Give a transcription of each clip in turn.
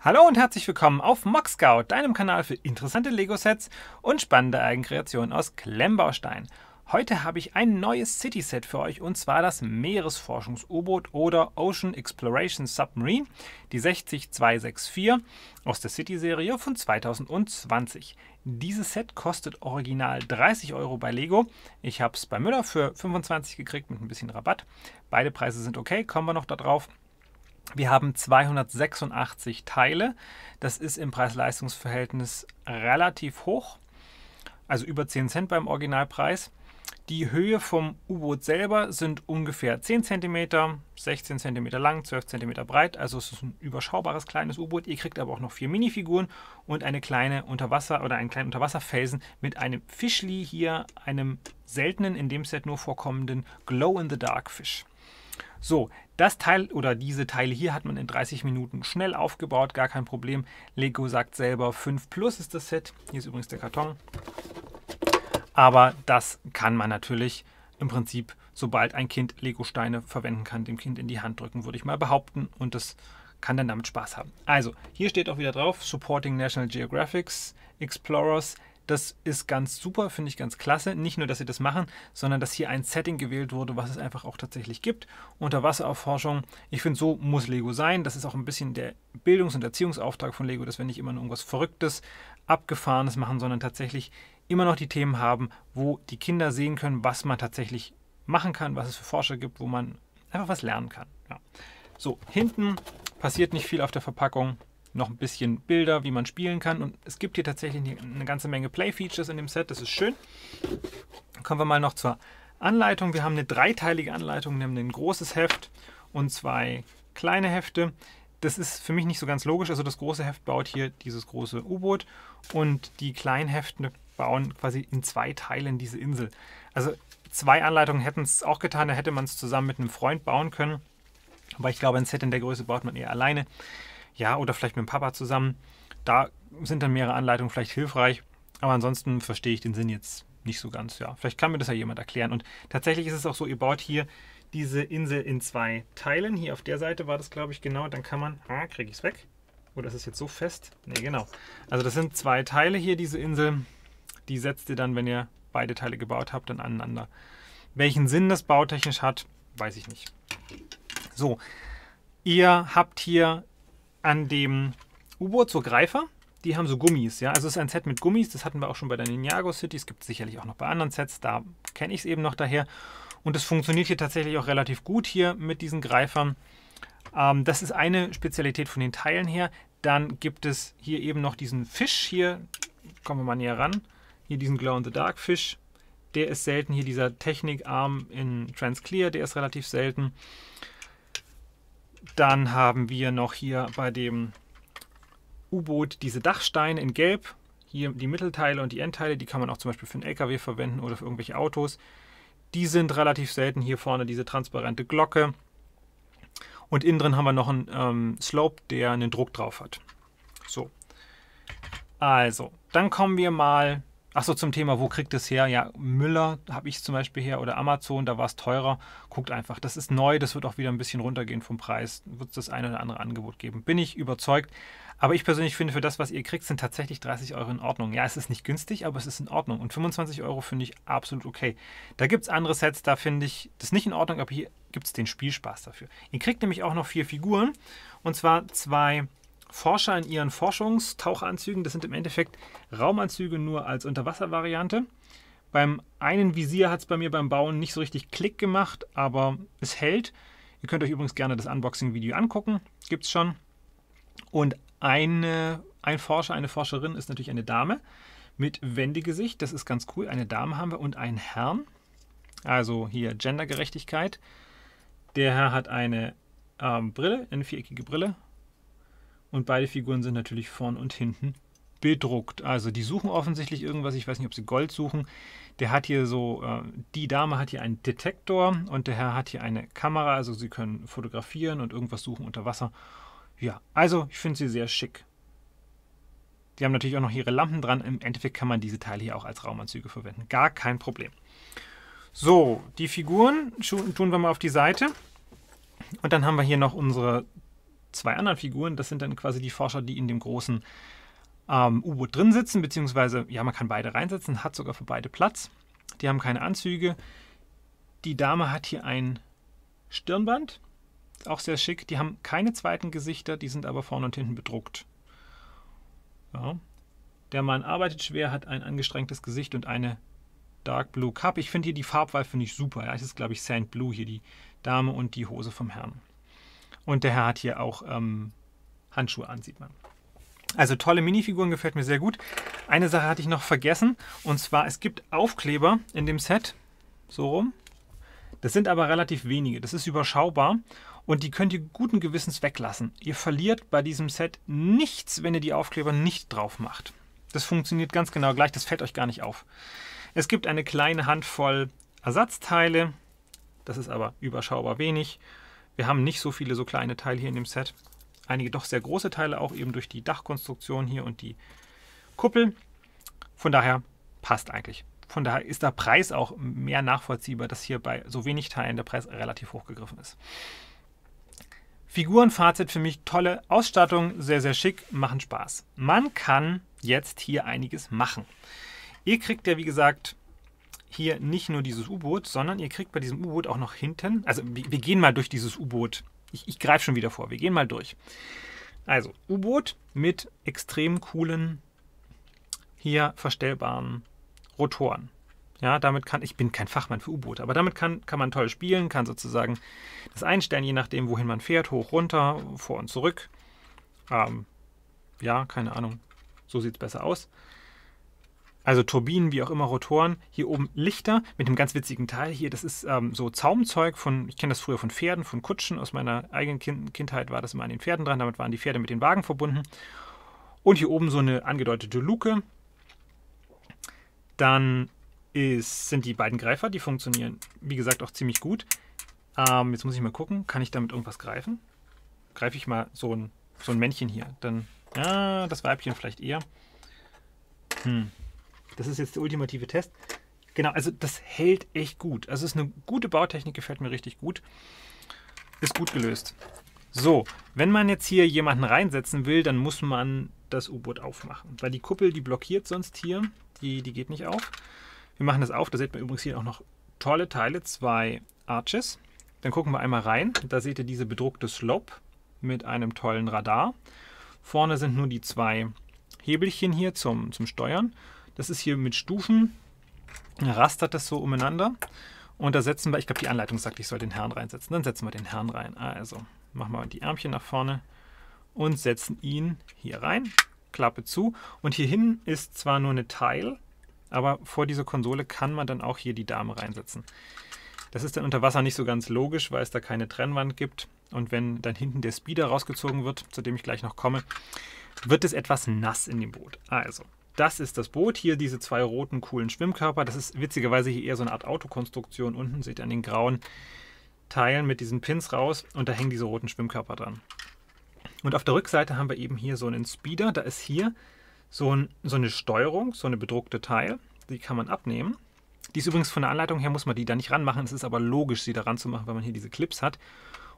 Hallo und herzlich willkommen auf Mock deinem Kanal für interessante Lego-Sets und spannende Eigenkreationen aus Klemmbaustein. Heute habe ich ein neues City-Set für euch und zwar das Meeresforschungs-U-Boot oder Ocean Exploration Submarine, die 60264 aus der City-Serie von 2020. Dieses Set kostet original 30 Euro bei Lego. Ich habe es bei Müller für 25 gekriegt mit ein bisschen Rabatt. Beide Preise sind okay, kommen wir noch darauf. Wir haben 286 Teile. Das ist im Preis-Leistungs-Verhältnis relativ hoch, also über 10 Cent beim Originalpreis. Die Höhe vom U-Boot selber sind ungefähr 10 cm, 16 cm lang, 12 cm breit. Also es ist ein überschaubares kleines U-Boot. Ihr kriegt aber auch noch vier Minifiguren und eine kleine Unterwasser- oder einen kleinen Unterwasserfelsen mit einem Fischli hier, einem seltenen, in dem Set nur vorkommenden Glow-in-the-Dark-Fisch. So, das Teil oder diese Teile hier hat man in 30 Minuten schnell aufgebaut, gar kein Problem. Lego sagt selber 5 plus ist das Set. Hier ist übrigens der Karton. Aber das kann man natürlich im Prinzip, sobald ein Kind Lego-Steine verwenden kann, dem Kind in die Hand drücken, würde ich mal behaupten. Und das kann dann damit Spaß haben. Also, hier steht auch wieder drauf, Supporting National Geographics, Explorers, das ist ganz super, finde ich ganz klasse. Nicht nur, dass sie das machen, sondern dass hier ein Setting gewählt wurde, was es einfach auch tatsächlich gibt. Unterwasseraufforschung. Ich finde, so muss Lego sein. Das ist auch ein bisschen der Bildungs- und Erziehungsauftrag von Lego, dass wir nicht immer nur irgendwas Verrücktes, Abgefahrenes machen, sondern tatsächlich immer noch die Themen haben, wo die Kinder sehen können, was man tatsächlich machen kann, was es für Forscher gibt, wo man einfach was lernen kann. Ja. So, hinten passiert nicht viel auf der Verpackung noch ein bisschen Bilder, wie man spielen kann. Und es gibt hier tatsächlich eine ganze Menge Play-Features in dem Set, das ist schön. Kommen wir mal noch zur Anleitung. Wir haben eine dreiteilige Anleitung, nämlich ein großes Heft und zwei kleine Hefte. Das ist für mich nicht so ganz logisch. Also das große Heft baut hier dieses große U-Boot und die kleinen Hefte bauen quasi in zwei Teilen diese Insel. Also zwei Anleitungen hätten es auch getan, da hätte man es zusammen mit einem Freund bauen können. Aber ich glaube, ein Set in der Größe baut man eher alleine. Ja, oder vielleicht mit dem Papa zusammen. Da sind dann mehrere Anleitungen vielleicht hilfreich. Aber ansonsten verstehe ich den Sinn jetzt nicht so ganz. Ja, vielleicht kann mir das ja jemand erklären. Und tatsächlich ist es auch so, ihr baut hier diese Insel in zwei Teilen. Hier auf der Seite war das, glaube ich, genau. Dann kann man, ah, kriege ich es weg. Oder oh, ist es jetzt so fest. Ne, genau. Also das sind zwei Teile hier, diese Insel. Die setzt ihr dann, wenn ihr beide Teile gebaut habt, dann aneinander. Welchen Sinn das bautechnisch hat, weiß ich nicht. So, ihr habt hier an dem U-Boot zur Greifer. Die haben so Gummis, ja. Also es ist ein Set mit Gummis, das hatten wir auch schon bei der Ninjago City. Es gibt sicherlich auch noch bei anderen Sets, da kenne ich es eben noch daher. Und es funktioniert hier tatsächlich auch relativ gut hier mit diesen Greifern. Ähm, das ist eine Spezialität von den Teilen her. Dann gibt es hier eben noch diesen Fisch hier. Kommen wir mal näher ran. Hier diesen Glow in the Dark Fisch. Der ist selten. Hier dieser Technik-Arm in Transclear, der ist relativ selten. Dann haben wir noch hier bei dem U-Boot diese Dachsteine in Gelb. Hier die Mittelteile und die Endteile, die kann man auch zum Beispiel für einen LKW verwenden oder für irgendwelche Autos. Die sind relativ selten. Hier vorne diese transparente Glocke. Und innen drin haben wir noch einen ähm, Slope, der einen Druck drauf hat. So. Also, dann kommen wir mal Achso, zum Thema, wo kriegt es her? Ja, Müller habe ich zum Beispiel her oder Amazon, da war es teurer. Guckt einfach, das ist neu, das wird auch wieder ein bisschen runtergehen vom Preis. Wird es das eine oder andere Angebot geben? Bin ich überzeugt. Aber ich persönlich finde, für das, was ihr kriegt, sind tatsächlich 30 Euro in Ordnung. Ja, es ist nicht günstig, aber es ist in Ordnung. Und 25 Euro finde ich absolut okay. Da gibt es andere Sets, da finde ich das nicht in Ordnung, aber hier gibt es den Spielspaß dafür. Ihr kriegt nämlich auch noch vier Figuren und zwar zwei Forscher in ihren Forschungstauchanzügen. Das sind im Endeffekt Raumanzüge nur als Unterwasservariante. Beim einen Visier hat es bei mir beim Bauen nicht so richtig Klick gemacht, aber es hält. Ihr könnt euch übrigens gerne das Unboxing-Video angucken, gibt es schon. Und eine, ein Forscher, eine Forscherin ist natürlich eine Dame mit Wendegesicht. Das ist ganz cool. Eine Dame haben wir und einen Herrn. Also hier Gendergerechtigkeit. Der Herr hat eine ähm, Brille, eine viereckige Brille und beide Figuren sind natürlich vorn und hinten bedruckt. Also die suchen offensichtlich irgendwas. Ich weiß nicht, ob sie Gold suchen. Der hat hier so, äh, die Dame hat hier einen Detektor und der Herr hat hier eine Kamera. Also sie können fotografieren und irgendwas suchen unter Wasser. Ja, also ich finde sie sehr schick. Die haben natürlich auch noch ihre Lampen dran. Im Endeffekt kann man diese Teile hier auch als Raumanzüge verwenden. Gar kein Problem. So, die Figuren tun wir mal auf die Seite. Und dann haben wir hier noch unsere zwei anderen Figuren. Das sind dann quasi die Forscher, die in dem großen ähm, U-Boot drin sitzen, beziehungsweise, ja, man kann beide reinsetzen, hat sogar für beide Platz. Die haben keine Anzüge. Die Dame hat hier ein Stirnband, auch sehr schick. Die haben keine zweiten Gesichter, die sind aber vorne und hinten bedruckt. Ja. Der Mann arbeitet schwer, hat ein angestrengtes Gesicht und eine Dark Blue Cup. Ich finde hier die Farbwahl finde ich super. Ja, das ist glaube ich Sand Blue hier die Dame und die Hose vom Herrn. Und der Herr hat hier auch ähm, Handschuhe an, sieht man. Also tolle Minifiguren, gefällt mir sehr gut. Eine Sache hatte ich noch vergessen. Und zwar, es gibt Aufkleber in dem Set. So rum. Das sind aber relativ wenige. Das ist überschaubar. Und die könnt ihr guten Gewissens weglassen. Ihr verliert bei diesem Set nichts, wenn ihr die Aufkleber nicht drauf macht. Das funktioniert ganz genau gleich. Das fällt euch gar nicht auf. Es gibt eine kleine Handvoll Ersatzteile. Das ist aber überschaubar wenig. Wir haben nicht so viele so kleine Teile hier in dem Set. Einige doch sehr große Teile, auch eben durch die Dachkonstruktion hier und die Kuppel. Von daher passt eigentlich. Von daher ist der Preis auch mehr nachvollziehbar, dass hier bei so wenig Teilen der Preis relativ hochgegriffen ist. Figurenfazit für mich tolle Ausstattung, sehr, sehr schick, machen Spaß. Man kann jetzt hier einiges machen. Ihr kriegt ja, wie gesagt, hier nicht nur dieses U-Boot, sondern ihr kriegt bei diesem U-Boot auch noch hinten, also wir, wir, gehen mal durch dieses U-Boot. Ich, ich greife schon wieder vor, wir gehen mal durch. Also U-Boot mit extrem coolen, hier verstellbaren Rotoren. Ja, damit kann, ich bin kein Fachmann für U-Boote, aber damit kann, kann man toll spielen, kann sozusagen das einstellen, je nachdem, wohin man fährt, hoch, runter, vor und zurück. Ähm, ja, keine Ahnung, so sieht es besser aus. Also Turbinen, wie auch immer, Rotoren. Hier oben Lichter mit einem ganz witzigen Teil hier. Das ist ähm, so Zaumzeug von, ich kenne das früher von Pferden, von Kutschen. Aus meiner eigenen kind Kindheit war das immer an den Pferden dran. Damit waren die Pferde mit den Wagen verbunden. Und hier oben so eine angedeutete Luke. Dann ist, sind die beiden Greifer, die funktionieren, wie gesagt, auch ziemlich gut. Ähm, jetzt muss ich mal gucken, kann ich damit irgendwas greifen? Greife ich mal so ein, so ein Männchen hier, dann, ja, ah, das Weibchen vielleicht eher. Hm, das ist jetzt der ultimative Test. Genau, also das hält echt gut. Also es ist eine gute Bautechnik, gefällt mir richtig gut. Ist gut gelöst. So, wenn man jetzt hier jemanden reinsetzen will, dann muss man das U-Boot aufmachen. Weil die Kuppel, die blockiert sonst hier, die, die geht nicht auf. Wir machen das auf, da seht man übrigens hier auch noch tolle Teile, zwei Arches. Dann gucken wir einmal rein, da seht ihr diese bedruckte Slope mit einem tollen Radar. Vorne sind nur die zwei Hebelchen hier zum, zum Steuern das ist hier mit Stufen, rastert das so umeinander. Und da setzen wir, ich glaube, die Anleitung sagt, ich soll den Herrn reinsetzen. Dann setzen wir den Herrn rein. Also machen wir die Ärmchen nach vorne und setzen ihn hier rein. Klappe zu. Und hier hin ist zwar nur eine Teil, aber vor dieser Konsole kann man dann auch hier die Dame reinsetzen. Das ist dann unter Wasser nicht so ganz logisch, weil es da keine Trennwand gibt. Und wenn dann hinten der Speeder rausgezogen wird, zu dem ich gleich noch komme, wird es etwas nass in dem Boot. Also, das ist das Boot. Hier diese zwei roten, coolen Schwimmkörper. Das ist witzigerweise hier eher so eine Art Autokonstruktion. Unten seht ihr an den grauen Teilen mit diesen Pins raus und da hängen diese roten Schwimmkörper dran. Und auf der Rückseite haben wir eben hier so einen Speeder. Da ist hier so, ein, so eine Steuerung, so eine bedruckte Teil. Die kann man abnehmen. Die ist übrigens von der Anleitung her, muss man die da nicht ranmachen. Es ist aber logisch, sie da ranzumachen, weil man hier diese Clips hat.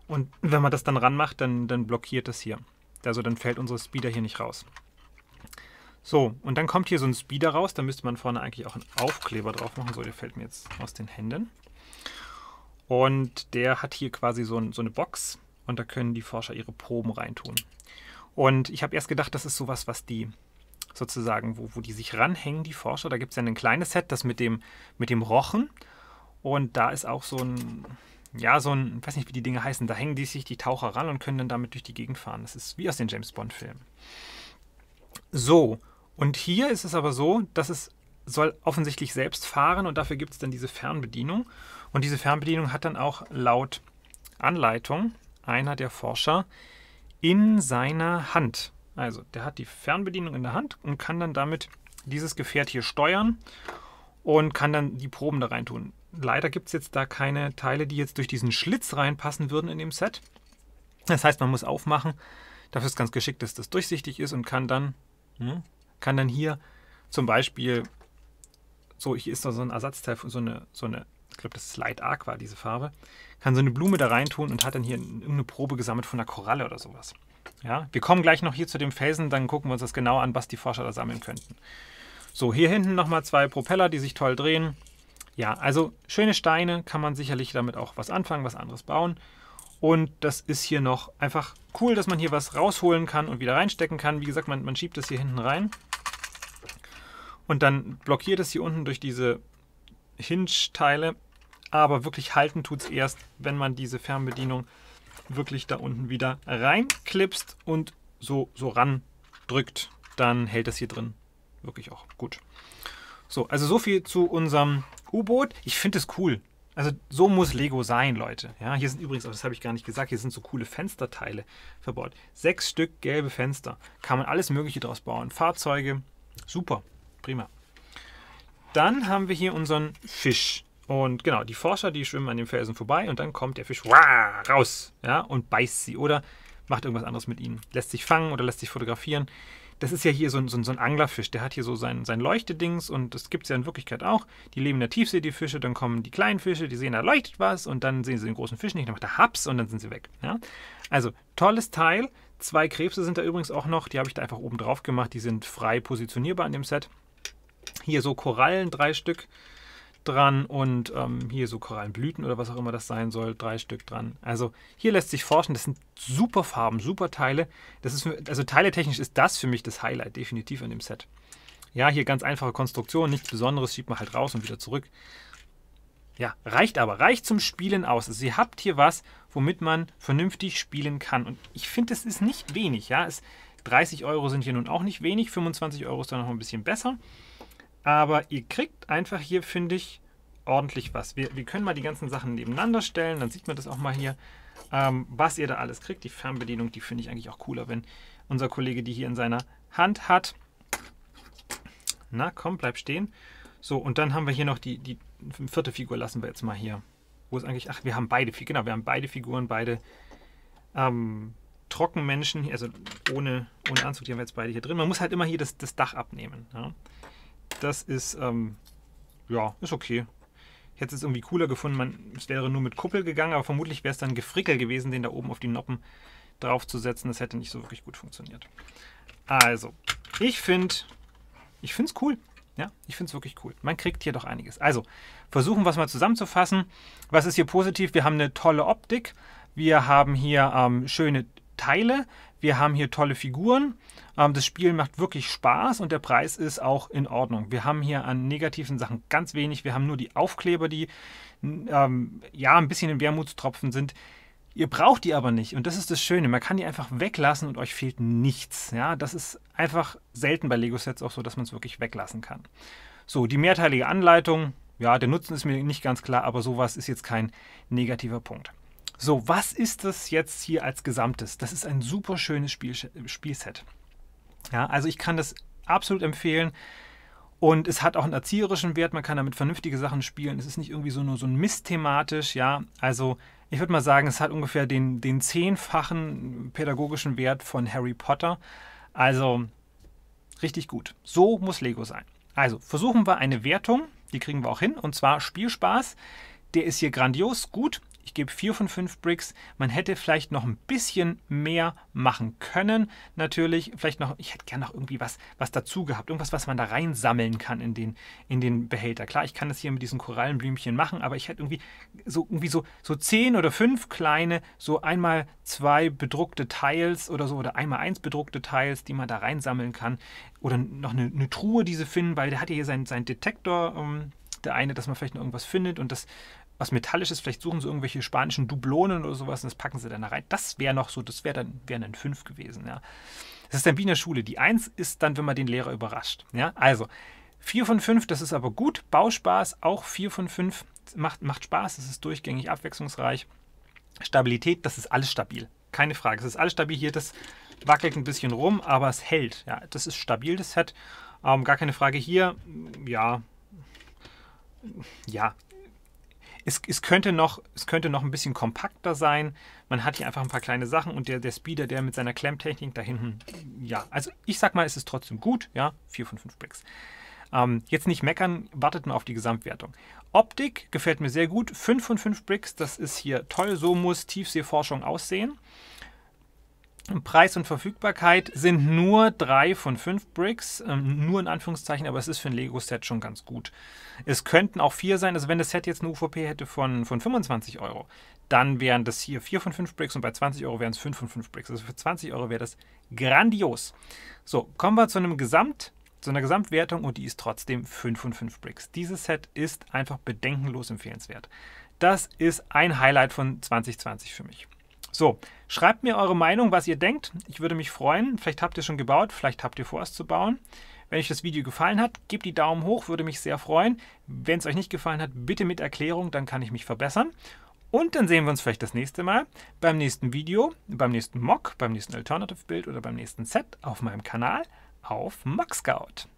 Und wenn man das dann ranmacht, dann, dann blockiert das hier. Also dann fällt unsere Speeder hier nicht raus. So, und dann kommt hier so ein Speeder raus. Da müsste man vorne eigentlich auch einen Aufkleber drauf machen. So, der fällt mir jetzt aus den Händen. Und der hat hier quasi so, ein, so eine Box. Und da können die Forscher ihre Proben reintun. Und ich habe erst gedacht, das ist sowas, was die sozusagen, wo, wo die sich ranhängen, die Forscher. Da gibt es ja ein kleines Set, das mit dem, mit dem Rochen. Und da ist auch so ein, ja, so ein, ich weiß nicht, wie die Dinge heißen, da hängen die sich die Taucher ran und können dann damit durch die Gegend fahren. Das ist wie aus den James Bond-Filmen. So, und hier ist es aber so, dass es soll offensichtlich selbst fahren und dafür gibt es dann diese Fernbedienung. Und diese Fernbedienung hat dann auch laut Anleitung einer der Forscher in seiner Hand. Also der hat die Fernbedienung in der Hand und kann dann damit dieses Gefährt hier steuern und kann dann die Proben da reintun. Leider gibt es jetzt da keine Teile, die jetzt durch diesen Schlitz reinpassen würden in dem Set. Das heißt, man muss aufmachen. Dafür ist ganz geschickt, dass das durchsichtig ist und kann dann, hm, kann dann hier zum Beispiel, so hier ist noch so ein Ersatzteil für so eine, so eine ich glaube, das ist Light Aqua, diese Farbe, kann so eine Blume da reintun und hat dann hier irgendeine Probe gesammelt von einer Koralle oder sowas. Ja, wir kommen gleich noch hier zu dem Felsen, dann gucken wir uns das genau an, was die Forscher da sammeln könnten. So, hier hinten nochmal zwei Propeller, die sich toll drehen. Ja, also schöne Steine kann man sicherlich damit auch was anfangen, was anderes bauen. Und das ist hier noch einfach cool, dass man hier was rausholen kann und wieder reinstecken kann. Wie gesagt, man, man schiebt das hier hinten rein. Und dann blockiert es hier unten durch diese Hinge-Teile. Aber wirklich halten tut es erst, wenn man diese Fernbedienung wirklich da unten wieder reinklipst und so, so ran drückt. Dann hält das hier drin wirklich auch gut. So, also so viel zu unserem U-Boot. Ich finde es cool. Also so muss Lego sein, Leute. Ja, hier sind übrigens, das habe ich gar nicht gesagt, hier sind so coole Fensterteile verbaut. Sechs Stück gelbe Fenster. Kann man alles Mögliche draus bauen. Fahrzeuge, super. Prima. Dann haben wir hier unseren Fisch. Und genau, die Forscher, die schwimmen an dem Felsen vorbei und dann kommt der Fisch wah, raus ja, und beißt sie oder macht irgendwas anderes mit ihnen. Lässt sich fangen oder lässt sich fotografieren. Das ist ja hier so ein, so ein, so ein Anglerfisch. Der hat hier so sein, sein Leuchtedings und das gibt es ja in Wirklichkeit auch. Die leben in der Tiefsee, die Fische, dann kommen die kleinen Fische, die sehen, da leuchtet was und dann sehen sie den großen Fisch nicht, dann macht er Haps und dann sind sie weg. Ja? Also, tolles Teil. Zwei Krebse sind da übrigens auch noch. Die habe ich da einfach oben drauf gemacht. Die sind frei positionierbar an dem Set hier so Korallen, drei Stück dran und ähm, hier so Korallenblüten oder was auch immer das sein soll, drei Stück dran. Also hier lässt sich forschen, das sind super Farben, super Teile. Das ist, für, also teiletechnisch ist das für mich das Highlight definitiv an dem Set. Ja, hier ganz einfache Konstruktion, nichts Besonderes, schiebt man halt raus und wieder zurück. Ja, reicht aber, reicht zum Spielen aus. Also ihr habt hier was, womit man vernünftig spielen kann. Und ich finde, es ist nicht wenig. Ja, es, 30 Euro sind hier nun auch nicht wenig, 25 Euro ist dann noch ein bisschen besser. Aber ihr kriegt einfach hier, finde ich, ordentlich was. Wir, wir können mal die ganzen Sachen nebeneinander stellen, dann sieht man das auch mal hier, ähm, was ihr da alles kriegt. Die Fernbedienung, die finde ich eigentlich auch cooler, wenn unser Kollege die hier in seiner Hand hat. Na komm, bleib stehen. So, und dann haben wir hier noch die, die vierte Figur, lassen wir jetzt mal hier. Wo ist eigentlich, ach, wir haben beide Figuren, genau, wir haben beide Figuren, beide ähm, Trockenmenschen, also ohne, ohne Anzug, die haben wir jetzt beide hier drin. Man muss halt immer hier das, das Dach abnehmen. Ja. Das ist, ähm, ja, ist okay. Ich hätte es irgendwie cooler gefunden, man, es wäre nur mit Kuppel gegangen, aber vermutlich wäre es dann Gefrickel gewesen, den da oben auf die Noppen draufzusetzen. Das hätte nicht so wirklich gut funktioniert. Also, ich finde, ich finde es cool. Ja, ich finde es wirklich cool. Man kriegt hier doch einiges. Also, versuchen wir es mal zusammenzufassen. Was ist hier positiv? Wir haben eine tolle Optik. Wir haben hier ähm, schöne Teile. Wir haben hier tolle Figuren. Ähm, das Spiel macht wirklich Spaß und der Preis ist auch in Ordnung. Wir haben hier an negativen Sachen ganz wenig. Wir haben nur die Aufkleber, die ähm, ja ein bisschen in Wermutstropfen sind. Ihr braucht die aber nicht und das ist das Schöne. Man kann die einfach weglassen und euch fehlt nichts. Ja, das ist einfach selten bei Lego-Sets auch so, dass man es wirklich weglassen kann. So, die mehrteilige Anleitung. Ja, der Nutzen ist mir nicht ganz klar, aber sowas ist jetzt kein negativer Punkt. So, was ist das jetzt hier als Gesamtes? Das ist ein super schönes Spiel, Spielset. Ja, also ich kann das absolut empfehlen. Und es hat auch einen erzieherischen Wert, man kann damit vernünftige Sachen spielen. Es ist nicht irgendwie so nur so ein Mist thematisch, ja. Also ich würde mal sagen, es hat ungefähr den, den zehnfachen pädagogischen Wert von Harry Potter. Also richtig gut. So muss Lego sein. Also versuchen wir eine Wertung, die kriegen wir auch hin, und zwar Spielspaß. Der ist hier grandios gut. Ich gebe 4 von 5 Bricks. Man hätte vielleicht noch ein bisschen mehr machen können. Natürlich, vielleicht noch, ich hätte gerne noch irgendwie was, was dazu gehabt. Irgendwas, was man da reinsammeln kann in den, in den Behälter. Klar, ich kann das hier mit diesen Korallenblümchen machen, aber ich hätte irgendwie so, irgendwie so, so 10 oder 5 kleine, so einmal zwei bedruckte Teils oder so, oder einmal eins bedruckte Teils, die man da reinsammeln kann. Oder noch eine, eine Truhe, die sie finden, weil der hat ja hier seinen, seinen Detektor, ähm, der eine, dass man vielleicht noch irgendwas findet und das was Metallisches, vielleicht suchen sie irgendwelche spanischen Dublonen oder sowas und das packen sie dann da rein. Das wäre noch so, das wäre dann, wären dann fünf gewesen, ja. Das ist dann wie in der Schule. Die Eins ist dann, wenn man den Lehrer überrascht. Ja, also vier von fünf, das ist aber gut. Bauspaß, auch vier von fünf, macht, macht Spaß, es ist durchgängig abwechslungsreich. Stabilität, das ist alles stabil. Keine Frage, es ist alles stabil hier, das wackelt ein bisschen rum, aber es hält. Ja, das ist stabil, das Set. Ähm, gar keine Frage hier, ja, ja, es, es, könnte noch, es könnte noch ein bisschen kompakter sein. Man hat hier einfach ein paar kleine Sachen und der, der Speeder, der mit seiner Klemmtechnik da hinten, ja, also ich sag mal, es ist trotzdem gut, ja, 4 von 5 Bricks. Ähm, jetzt nicht meckern, wartet mal auf die Gesamtwertung. Optik gefällt mir sehr gut, 5 von 5 Bricks, das ist hier toll, so muss Tiefseeforschung aussehen. Preis und Verfügbarkeit sind nur drei von fünf Bricks, ähm, nur in Anführungszeichen, aber es ist für ein Lego-Set schon ganz gut. Es könnten auch vier sein, also wenn das Set jetzt eine UVP hätte von, von 25 Euro, dann wären das hier vier von fünf Bricks und bei 20 Euro wären es fünf von fünf Bricks. Also für 20 Euro wäre das grandios. So, kommen wir zu einem Gesamt, zu einer Gesamtwertung und die ist trotzdem 5 von 5 Bricks. Dieses Set ist einfach bedenkenlos empfehlenswert. Das ist ein Highlight von 2020 für mich. So, schreibt mir eure Meinung, was ihr denkt. Ich würde mich freuen. Vielleicht habt ihr schon gebaut, vielleicht habt ihr vor, es zu bauen. Wenn euch das Video gefallen hat, gebt die Daumen hoch, würde mich sehr freuen. Wenn es euch nicht gefallen hat, bitte mit Erklärung, dann kann ich mich verbessern. Und dann sehen wir uns vielleicht das nächste Mal beim nächsten Video, beim nächsten Mock, beim nächsten Alternative Bild oder beim nächsten Set auf meinem Kanal auf MockScout.